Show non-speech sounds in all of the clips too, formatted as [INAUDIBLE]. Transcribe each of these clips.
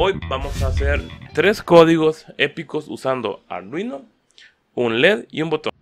Hoy vamos a hacer tres códigos épicos usando Arduino, un LED y un botón.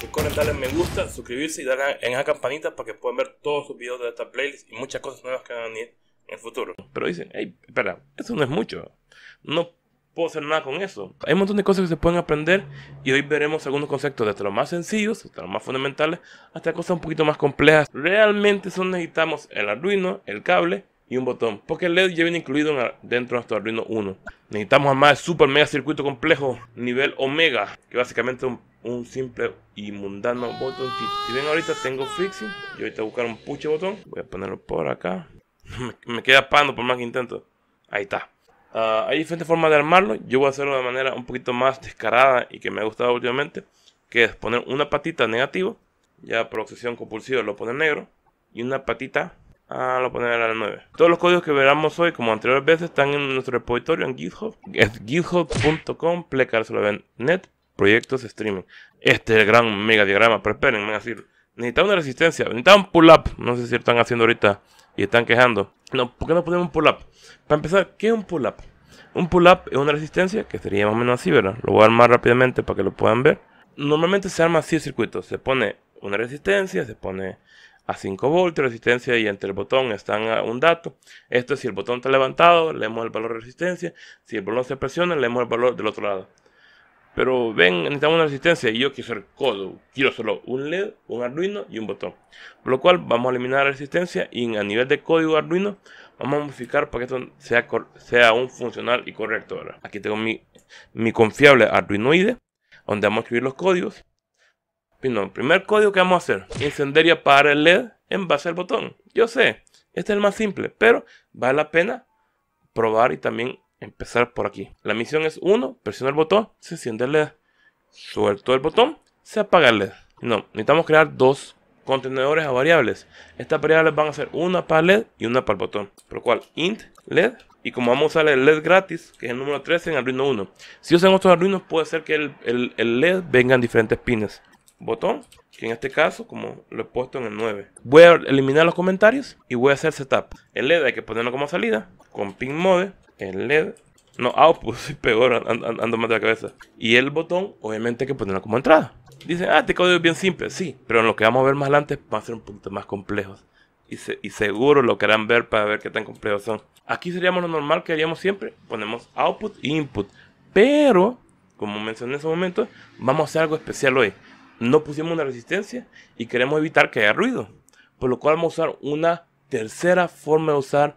Recuerden darle me gusta, suscribirse y darle en la campanita para que puedan ver todos sus videos de esta playlist y muchas cosas nuevas que van a venir en el futuro. Pero dicen, hey, espera, eso no es mucho. No puedo hacer nada con eso. Hay un montón de cosas que se pueden aprender y hoy veremos algunos conceptos desde los más sencillos, hasta los más fundamentales, hasta cosas un poquito más complejas. Realmente solo necesitamos el Arduino, el cable y un botón, porque el LED ya viene incluido dentro de nuestro Arduino 1. Necesitamos además el super mega circuito complejo nivel omega, que básicamente un, simple y mundano botón Si ven ahorita tengo fixing, yo ahorita voy a buscar un puche botón, voy a ponerlo por acá. [LAUGHS] me, queda pando por más que intento. Ahí está. Ah, hay diferentes formas de armarlo. Yo voy a hacerlo de manera un poquito más descarada y que me ha gustado últimamente. Que es poner una patita negativo, Ya por obsesión compulsiva lo pone negro. Y una patita Ah, lo poner en la 9. Todos los códigos que veramos hoy, como anteriores veces, están en nuestro repositorio en GitHub. Es github.com, net, proyectos streaming. Este es el gran mega diagrama, pero esperen, me van a decir, necesitamos una resistencia, necesitan un pull-up. No sé si lo están haciendo ahorita y están quejando. No, ¿por qué no ponemos un pull-up? Para empezar, ¿qué es un pull-up? Un pull-up es una resistencia que sería más o menos así, ¿verdad? Lo voy a armar rápidamente para que lo puedan ver. Normalmente se arma así circuitos. Se pone una resistencia, se pone a 5 voltios resistencia y entre el botón están un dato. Esto es si el botón está levantado, leemos el valor de resistencia. Si el botón se presiona, leemos el valor del otro lado. Pero ven, necesitamos una resistencia y yo quiero hacer código, Quiero solo un LED, un Arduino y un botón. Por lo cual vamos a eliminar la resistencia y a nivel de código Arduino vamos a modificar para que esto sea, sea un funcional y correcto. ahora Aquí tengo mi, mi confiable Arduinoide, donde vamos a escribir los códigos. Bueno, el primer código que vamos a hacer, encender y apagar el LED en base al botón. Yo sé, este es el más simple, pero vale la pena probar y también empezar por aquí. La misión es 1, presiona el botón, se enciende el LED. Suelto el botón, se apaga el LED. No, necesitamos crear dos contenedores a variables. Estas variables van a ser una para LED y una para el botón. Por lo cual, int LED. Y como vamos a usar el LED gratis, que es el número 13 en Arduino 1. Si usan otros Arduinos, puede ser que el, LED e venga en diferentes pines. Botón, que en este caso, como lo he puesto en el 9. Voy a eliminar los comentarios y voy a hacer setup. El LED hay que ponerlo como salida con pin mode el LED. No, output, soy [LAUGHS] peor, ando, más de la cabeza. Y el botón, obviamente, hay que ponerlo como entrada. Dicen, ah, este código es bien simple, sí, pero en lo que vamos a ver más adelante va a ser un punto más complejos. Y, seguro lo querrán ver para ver qué tan complejos son. Aquí seríamos lo normal que haríamos siempre, ponemos output e input. Pero, como mencioné en ese momento, vamos a hacer algo especial hoy. No pusimos una resistencia y queremos evitar que haya ruido. Por lo cual vamos a usar una tercera forma de usar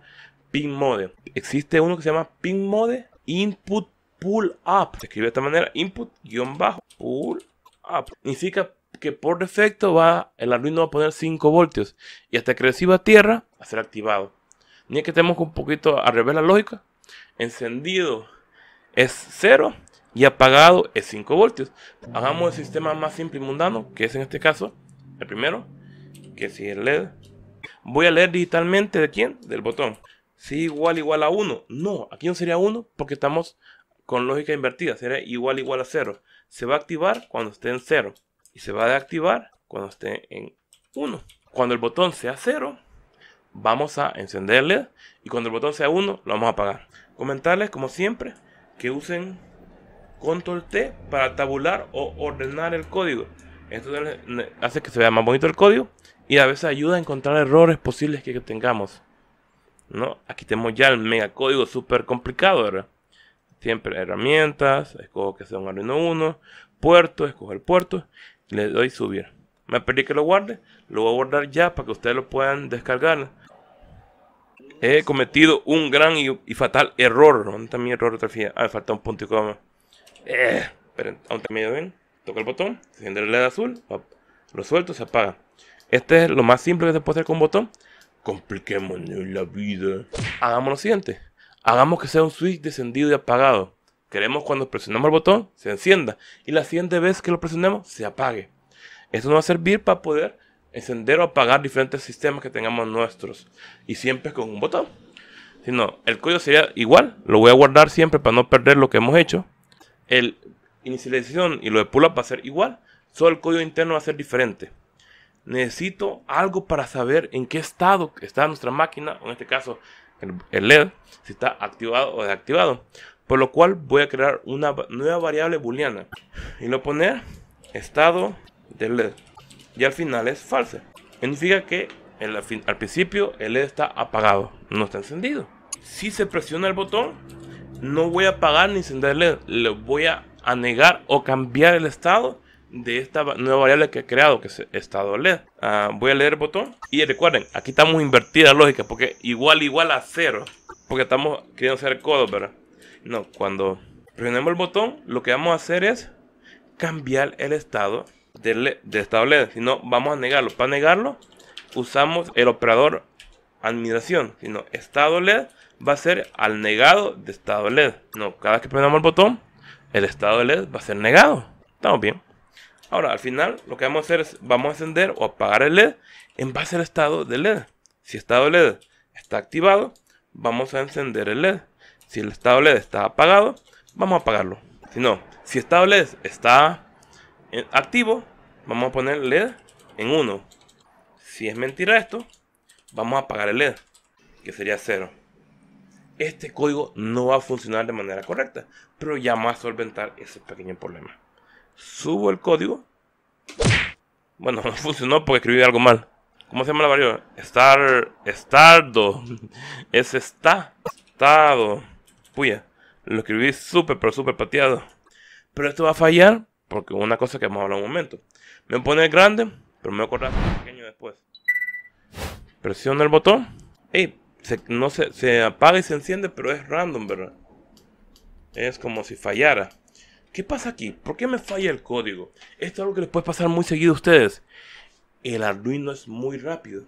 pin mode. Existe uno que se llama pin mode input pull up. Se escribe de esta manera, input guión bajo pull up. Significa que por defecto va el Arduino va a poner 5 voltios y hasta que reciba tierra va a ser activado. Ni que tenemos un poquito a revés la lógica. Encendido es 0 y apagado es 5 voltios. Hagamos el sistema más simple y mundano, que es en este caso el primero, que si el LED. Voy a leer digitalmente de quién? Del botón si igual igual a 1. No, aquí no sería 1 porque estamos con lógica invertida. Sería igual igual a 0. Se va a activar cuando esté en 0. Y se va a deactivar cuando esté en 1. Cuando el botón sea 0, vamos a encender LED. Y cuando el botón sea 1, lo vamos a apagar. Comentarles, como siempre, que usen Control T para tabular o ordenar el código. Esto hace que se vea más bonito el código y a veces ayuda a encontrar errores posibles que tengamos. ¿no? Aquí tenemos ya el mega código super complicado, ¿verdad? Siempre herramientas, escojo que sea un Arduino 1, puerto, escojo el puerto, le doy subir. Me pedí que lo guarde, lo voy a guardar ya para que ustedes lo puedan descargar. He cometido un gran y, fatal error. ¿Dónde está mi error? Ah, me falta un punto y coma. Eh, pero aún medio bien. Toca el botón, enciende el LED azul, lo suelto, se apaga. Este es lo más simple que se puede hacer con un botón compliquemos la vida. Hagamos lo siguiente. Hagamos que sea un switch descendido y apagado. Queremos cuando presionamos el botón se encienda y la siguiente vez que lo presionemos se apague. Esto nos va a servir para poder encender o apagar diferentes sistemas que tengamos nuestros y siempre con un botón. Si no, el código sería igual, lo voy a guardar siempre para no perder lo que hemos hecho. El inicialización y lo de pull up va a ser igual, solo el código interno va a ser diferente necesito algo para saber en qué estado está nuestra máquina, en este caso el LED, si está activado o desactivado. Por lo cual voy a crear una nueva variable booleana y lo poner estado del LED. Y al final es falso. Significa que al principio el LED está apagado, no está encendido. Si se presiona el botón, no voy a apagar ni encender el LED, le voy a negar o cambiar el estado de esta nueva variable que he creado, que es estado LED. Ah, voy a leer el botón. Y recuerden, aquí estamos invertida la lógica, porque igual igual a cero. Porque estamos queriendo hacer codo, ¿verdad? No, cuando presionemos el botón, lo que vamos a hacer es cambiar el estado de, estado LED. Si no, vamos a negarlo. Para negarlo, usamos el operador admiración sino estado LED va a ser al negado de estado LED. No, cada vez que presionamos el botón, el estado LED va a ser negado. Estamos bien. Ahora, al final, lo que vamos a hacer es, vamos a encender o apagar el LED en base al estado del LED. Si el estado LED está activado, vamos a encender el LED. Si el estado LED está apagado, vamos a apagarlo. Si no, si el estado LED está eh, activo, vamos a poner LED en 1. Si es mentira esto, vamos a apagar el LED, que sería 0. Este código no va a funcionar de manera correcta, pero ya va a solventar ese pequeño problema. Subo el código. Bueno, [LAUGHS] no funcionó porque escribí algo mal. ¿Cómo se llama la variable? Estar, Stardo. [LAUGHS] Es está. Estado. Puya. Lo escribí súper, pero súper pateado. Pero esto va a fallar porque una cosa que vamos a hablar un momento. Me pone grande, pero me voy a pequeño después. Presiona el botón. Ey, no se apaga y se enciende, pero es random, ¿verdad? Es como si fallara. ¿Qué pasa aquí? ¿Por qué me falla el código? Esto es algo que les puede pasar muy seguido a ustedes. El Arduino es muy rápido.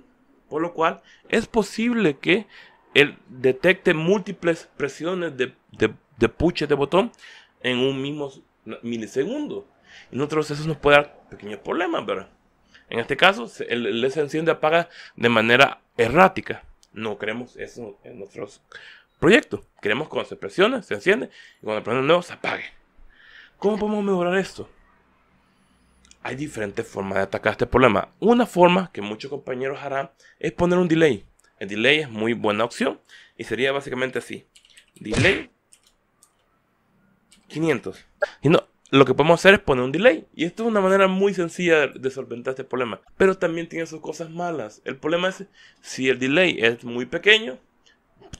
Por lo cual, es posible que él detecte múltiples presiones de, de, de puches de botón en un mismo milisegundo. Y nosotros eso nos puede dar pequeños problemas, ¿verdad? En este caso, el, el se enciende apaga de manera errática. No queremos eso en nuestros proyectos. Queremos cuando se presione, se enciende y cuando presione nuevo, se apague. ¿Cómo podemos mejorar esto? Hay diferentes formas de atacar este problema. Una forma que muchos compañeros harán es poner un delay. El delay es muy buena opción y sería básicamente así. Delay 500. Y no, lo que podemos hacer es poner un delay. Y esto es una manera muy sencilla de, solventar este problema. Pero también tiene sus cosas malas. El problema es si el delay es muy pequeño,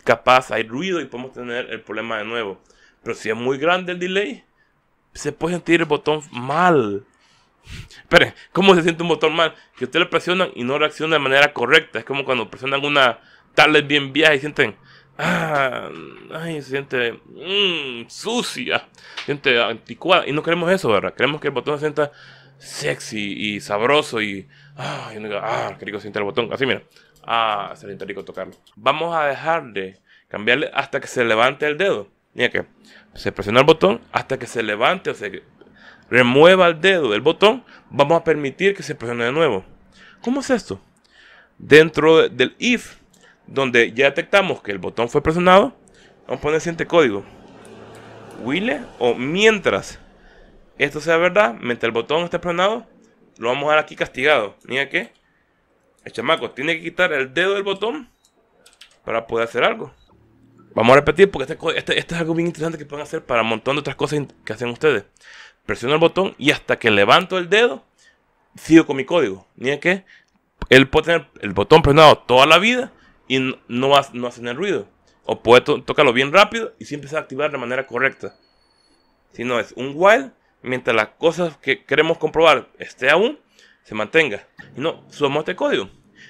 capaz hay ruido y podemos tener el problema de nuevo. Pero si es muy grande el delay, se puede sentir el botón mal. Pero, ¿cómo se siente un botón mal? Que usted lo presionan y no reacciona de manera correcta. Es como cuando presionan una tablet bien vieja y sienten. Ah, ay, se siente mm, sucia, se siente anticuada. Y no queremos eso, ¿verdad? Queremos que el botón se sienta sexy y sabroso y. Ah, qué rico siente el botón. Así, mira. Ah, se siente rico tocarlo. Vamos a dejar de cambiarle hasta que se levante el dedo. Mira que se presiona el botón hasta que se levante o se remueva el dedo del botón, vamos a permitir que se presione de nuevo. ¿Cómo es esto? Dentro del if, donde ya detectamos que el botón fue presionado, vamos a poner el siguiente código. Wille o mientras esto sea verdad, mientras el botón esté presionado, lo vamos a dar aquí castigado. Mira que el chamaco tiene que quitar el dedo del botón para poder hacer algo. Vamos a repetir porque este, este, este, es algo bien interesante que pueden hacer para un montón de otras cosas que hacen ustedes. Presiono el botón y hasta que levanto el dedo, sigo con mi código. Ni que él puede tener el botón presionado toda la vida y no, no, hace el ruido. O puede tocarlo bien rápido y siempre se va a activar de manera correcta. Si no es un while, mientras las cosas que queremos comprobar esté aún, se mantenga. Y no, subamos este código.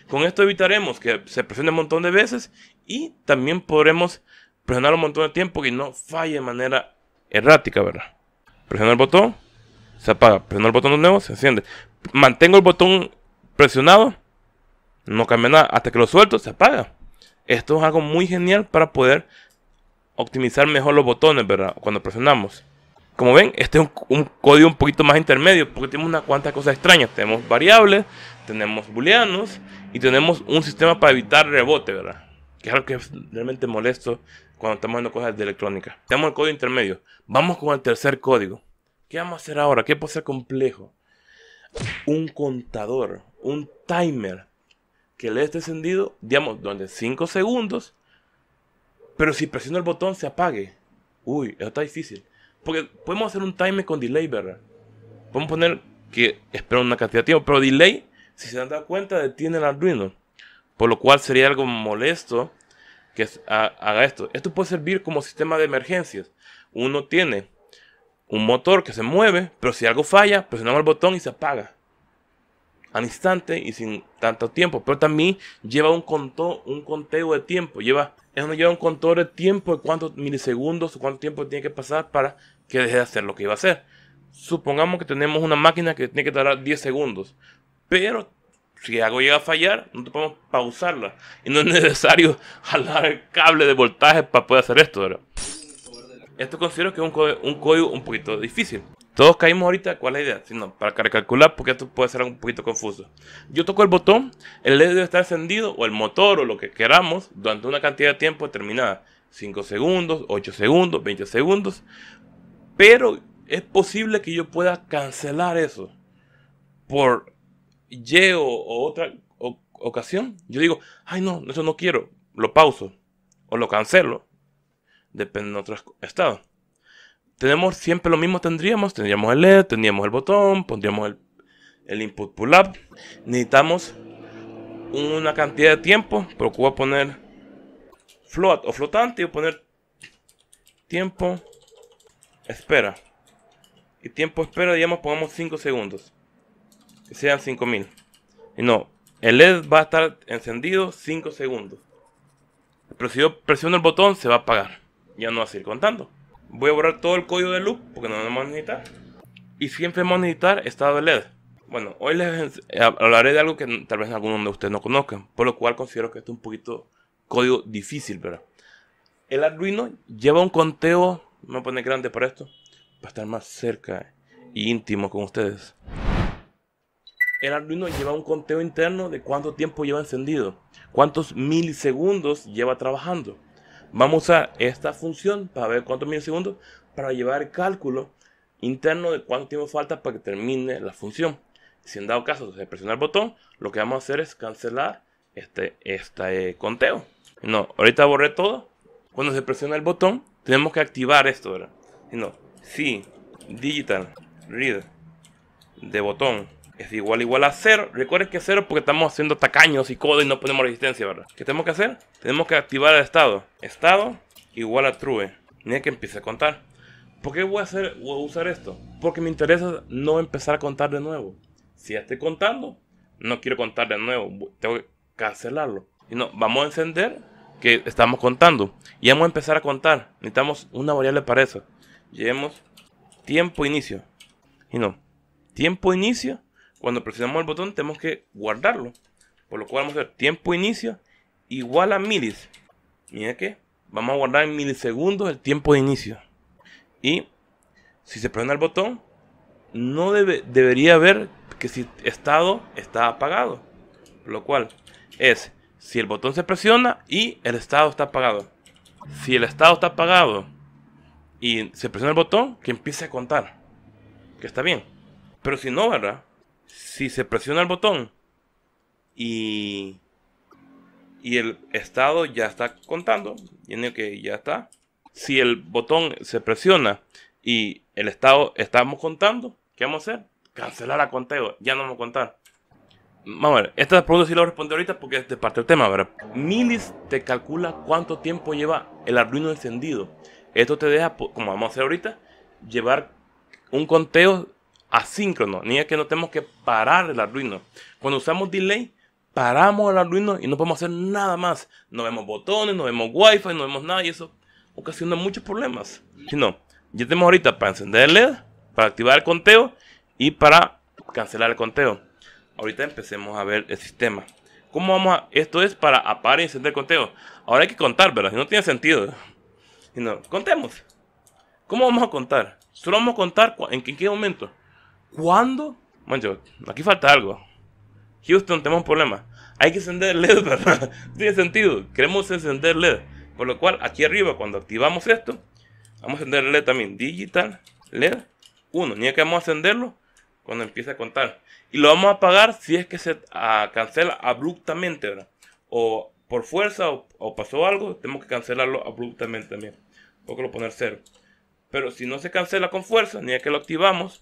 Con esto evitaremos que se presione un montón de veces y también podremos presionar un montón de tiempo y no falle de manera errática, ¿verdad? Presiono el botón, se apaga. Presiono el botón de nuevo, se enciende. Mantengo el botón presionado, no cambia nada. Hasta que lo suelto, se apaga. Esto es algo muy genial para poder optimizar mejor los botones, ¿verdad? Cuando presionamos. Como ven, este es un, código un poquito más intermedio porque tenemos una cuantas cosas extrañas. Tenemos variables, tenemos booleanos y tenemos un sistema para evitar rebote, ¿verdad? Que es algo que realmente molesto cuando estamos haciendo cosas de electrónica. Tenemos el código intermedio. Vamos con el tercer código. ¿Qué vamos a hacer ahora? ¿Qué puede ser complejo? Un contador, un timer que le esté encendido, digamos, durante 5 segundos, pero si presiono el botón se apague. Uy, eso está difícil. Porque podemos hacer un timer con delay, ¿verdad? Podemos poner que espera una cantidad de tiempo, pero delay, si se dan cuenta, detiene el Arduino. Por lo cual sería algo molesto que haga esto. Esto puede servir como sistema de emergencias. Uno tiene un motor que se mueve, pero si algo falla, presionamos el botón y se apaga. Al instante y sin tanto tiempo. Pero también lleva un, conto, un conteo de tiempo. Lleva, eso no lleva un conteo de tiempo de cuántos milisegundos o cuánto tiempo tiene que pasar para que deje de hacer lo que iba a hacer. Supongamos que tenemos una máquina que tiene que tardar 10 segundos. Pero si algo llega a fallar, no podemos pausarla. Y no es necesario [LAUGHS] jalar el cable de voltaje para poder hacer esto, Esto considero que es un, código un poquito difícil. Todos caímos ahorita, ¿cuál es la idea? Sino para calcular, porque esto puede ser un poquito confuso. Yo toco el botón, el LED debe estar encendido, o el motor, o lo que queramos, durante una cantidad de tiempo determinada. 5 segundos, 8 segundos, 20 segundos. Pero es posible que yo pueda cancelar eso por y o, otra ocasión, yo digo, ay no, eso no quiero, lo pauso o lo cancelo, depende de otros estado Tenemos siempre lo mismo, tendríamos, tendríamos el LED, tendríamos el botón, pondríamos el, input pull up. Necesitamos una cantidad de tiempo, pero poner float o flotante y poner tiempo espera. Y tiempo espera, digamos, pongamos 5 segundos sean 5000. No, el LED va a estar encendido 5 segundos. Pero si yo presiono el botón, se va a apagar. Ya no va a seguir contando. Voy a borrar todo el código de loop porque no lo vamos a necesitar. Y siempre vamos a necesitar estado de LED. Bueno, hoy les eh, hablaré de algo que tal vez algunos de ustedes no conozcan, por lo cual considero que esto es un poquito código difícil, pero El Arduino lleva un conteo, me voy a grande por esto, para estar más cerca e íntimo con ustedes el Arduino lleva un conteo interno de cuánto tiempo lleva encendido, cuántos milisegundos lleva trabajando. Vamos a usar esta función para ver cuántos milisegundos para llevar el cálculo interno de cuánto tiempo falta para que termine la función. Si en dado caso se presiona el botón, lo que vamos a hacer es cancelar este, este eh, conteo. No, ahorita borré todo. Cuando se presiona el botón, tenemos que activar esto, ¿verdad? Si no, si digital read de botón es igual igual a 0. Recuerden que es 0 porque estamos haciendo tacaños y codo y no ponemos resistencia, ¿verdad? ¿Qué tenemos que hacer? Tenemos que activar el estado. Estado igual a true. Ni que empiece a contar. ¿Por qué voy a, hacer, usar esto? Porque me interesa no empezar a contar de nuevo. Si ya estoy contando, no quiero contar de nuevo. Tengo que cancelarlo. Y no, vamos a encender que estamos contando. Y vamos a empezar a contar. Necesitamos una variable para eso. Llevemos tiempo inicio. Y no, tiempo inicio cuando presionamos el botón tenemos que guardarlo. Por lo cual vamos a ver. tiempo inicio igual a milis. Mira que vamos a guardar en milisegundos el tiempo de inicio. Y si se presiona el botón, no debería ver que si estado está apagado. lo cual es si el botón se presiona y el estado está apagado. Si el estado está apagado y se presiona el botón, que empiece a contar. Que está bien. Pero si no, ¿verdad? si se presiona el botón y, el estado ya está contando, tiene que ya está. Si el botón se presiona y el estado estamos contando, ¿qué vamos a hacer? Cancelar el conteo, ya no vamos a contar. Vamos a ver, esta pregunta sí la voy a responder ahorita porque es de parte del tema, ¿verdad? Milis te calcula cuánto tiempo lleva el Arduino encendido. Esto te deja, como vamos a hacer ahorita, llevar un conteo asíncrono, ni es que no tenemos que parar el Arduino. Cuando usamos delay, paramos el Arduino y no podemos hacer nada más. No vemos botones, no vemos wifi, no vemos nada y eso ocasiona muchos problemas. Si no, ya tenemos ahorita para encender el LED, para activar el conteo y para cancelar el conteo. Ahorita empecemos a ver el sistema. ¿Cómo vamos a...? Esto es para apagar y encender el conteo. Ahora hay que contar, ¿verdad? Si no tiene sentido. Si contemos. ¿Cómo vamos a contar? Solo vamos a contar en qué momento. ¿Cuándo? Mancho, aquí falta algo. Houston, tenemos un problema. Hay que encender LED, [LAUGHS] ¿verdad? Tiene sentido. Queremos encender LED. Por lo cual, aquí arriba, cuando activamos esto, vamos a encender LED también. Digital LED 1. Ni que vamos a encenderlo cuando empiece a contar. Y lo vamos a apagar si es que se ah, cancela abruptamente, O por fuerza o, pasó algo, tenemos que cancelarlo abruptamente también. Tengo que poner cero. Pero si no se cancela con fuerza, ni que lo activamos,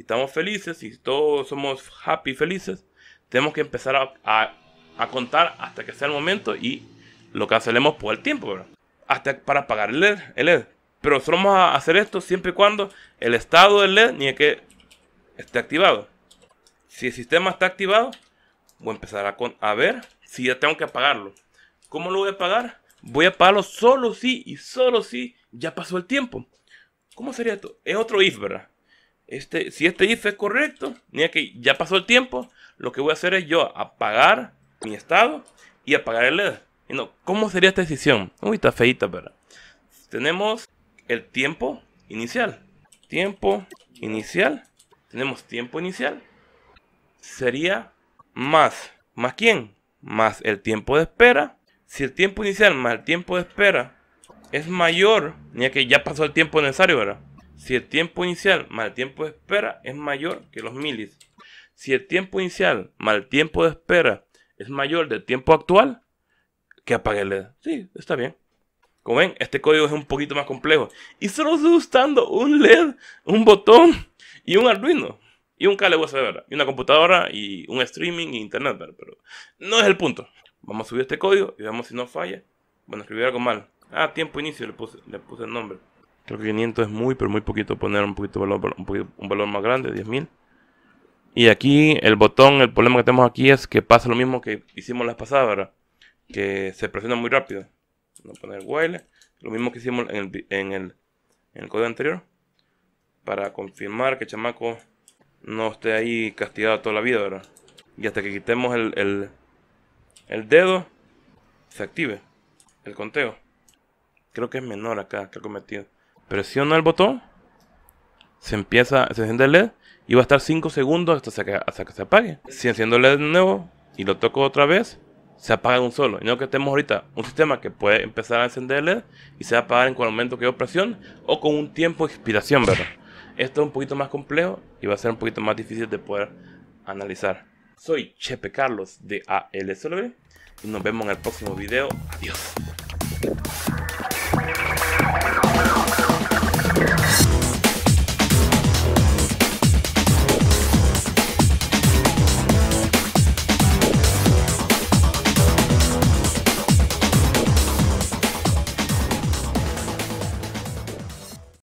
estamos felices y todos somos happy, felices, tenemos que empezar a, contar hasta que sea el momento y lo cancelemos por el tiempo, ¿verdad? Hasta para apagar el LED, e Pero solo vamos a hacer esto siempre y cuando el estado del LED ni que esté activado. Si el sistema está activado, voy a empezar a, a ver si ya tengo que apagarlo. ¿Cómo lo voy a apagar? Voy a apagarlo solo si y solo si ya pasó el tiempo. ¿Cómo sería esto? Es otro if, ¿verdad? este, si este if es correcto, mira que ya pasó el tiempo, lo que voy a hacer es yo apagar mi estado y apagar el LED. ¿Cómo sería esta decisión? Uy, está feita, ¿verdad? Tenemos el tiempo inicial. Tiempo inicial. Tenemos tiempo inicial. Sería más. ¿Más quién? Más el tiempo de espera. Si el tiempo inicial más el tiempo de espera es mayor, ya que ya pasó el tiempo necesario, ¿verdad? Si el tiempo inicial más el tiempo de espera es mayor que los milis. Si el tiempo inicial más el tiempo de espera es mayor del tiempo actual, que apague el LED. Sí, está bien. Como ven, este código es un poquito más complejo. Y solo estoy usando un LED, un botón y un Arduino. Y un cable USB, ¿verdad? Y una computadora y un streaming y internet, Pero no es el punto. Vamos a subir este código y vemos si no falla. Bueno, escribí algo mal. Ah, tiempo inicio le puse el nombre. Creo que 500 es muy, pero muy poquito. Poner un poquito valor, un, valor más grande, 10.000. Y aquí el botón, el problema que tenemos aquí es que pasa lo mismo que hicimos las pasadas, ¿verdad? Que se presiona muy rápido. Vamos a poner while. Lo mismo que hicimos en el, código anterior. Para confirmar que chamaco no esté ahí castigado toda la vida, ¿verdad? Y hasta que quitemos el, dedo, se active el conteo. Creo que es menor acá que he cometido presiona el botón, se empieza, a encender el LED y va a estar 5 segundos hasta que, hasta que se apague. Si enciendo el LED de nuevo y lo toco otra vez, se apaga de un solo. Y no que estemos ahorita un sistema que puede empezar a encender el LED y se va a apagar en cualquier momento que yo presión o con un tiempo de expiración, ¿verdad? Esto es un poquito más complejo y va a ser un poquito más difícil de poder analizar. Soy Chepe Carlos de ALSLB y nos vemos en el próximo video. Adiós.